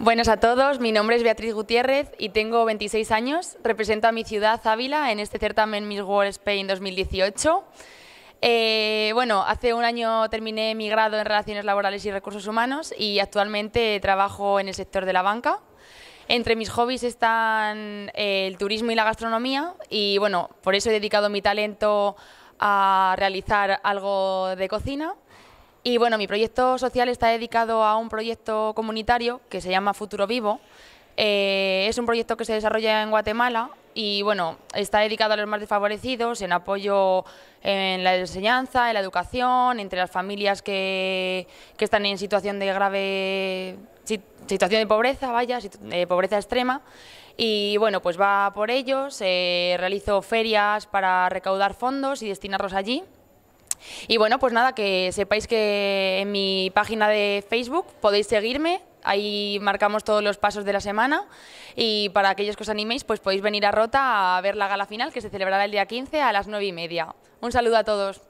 Buenas a todos, mi nombre es Beatriz Gutiérrez y tengo 26 años. Represento a mi ciudad, Ávila, en este certamen Miss World Spain 2018. Eh, bueno, hace un año terminé mi grado en Relaciones Laborales y Recursos Humanos y actualmente trabajo en el sector de la banca. Entre mis hobbies están eh, el turismo y la gastronomía y bueno, por eso he dedicado mi talento a realizar algo de cocina. Y bueno, mi proyecto social está dedicado a un proyecto comunitario que se llama Futuro Vivo. Eh, es un proyecto que se desarrolla en Guatemala y bueno, está dedicado a los más desfavorecidos en apoyo en la enseñanza, en la educación, entre las familias que, están en situación de grave situación de pobreza, vaya, de eh, pobreza extrema. Y bueno, pues va por ellos, eh, realizo ferias para recaudar fondos y destinarlos allí. Y bueno, pues nada, que sepáis que en mi página de Facebook podéis seguirme, ahí marcamos todos los pasos de la semana y para aquellos que os animéis, pues podéis venir a Rota a ver la gala final que se celebrará el día 15 a las 9 y media. Un saludo a todos.